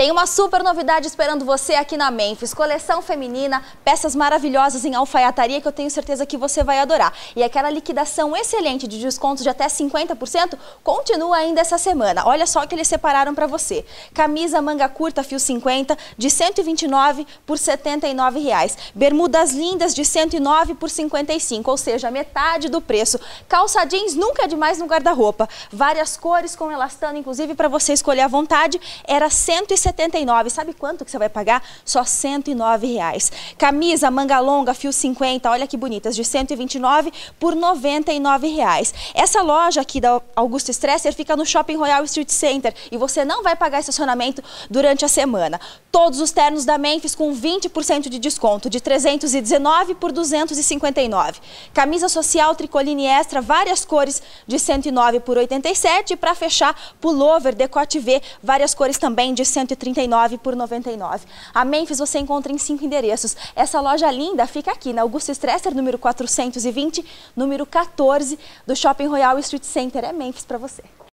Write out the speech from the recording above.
Tem uma super novidade esperando você aqui na Memphis. Coleção feminina, peças maravilhosas em alfaiataria que eu tenho certeza que você vai adorar. E aquela liquidação excelente de descontos de até 50% continua ainda essa semana. Olha só o que eles separaram para você. Camisa manga curta fio 50 de 129 por 79 reais. Bermudas lindas de 109 por 55, ou seja, metade do preço. Calça jeans nunca é demais no guarda-roupa. Várias cores com elastano, inclusive para você escolher à vontade, era 170 79. Sabe quanto que você vai pagar? Só 109 reais. Camisa manga longa, fio 50, olha que bonitas, de 129 por 99 reais. Essa loja aqui da Augusto Stresser fica no Shopping Royal Street Center e você não vai pagar estacionamento durante a semana. Todos os ternos da Memphis com 20% de desconto, de 319 por 259. Camisa social tricoline extra, várias cores, de 109 por 87 e para fechar, pullover, decote V, várias cores também de 130 139 por 99. A Memphis você encontra em cinco endereços. Essa loja linda fica aqui na Augusto Stresser, número 420, número 14 do Shopping Royal Street Center. É Memphis para você.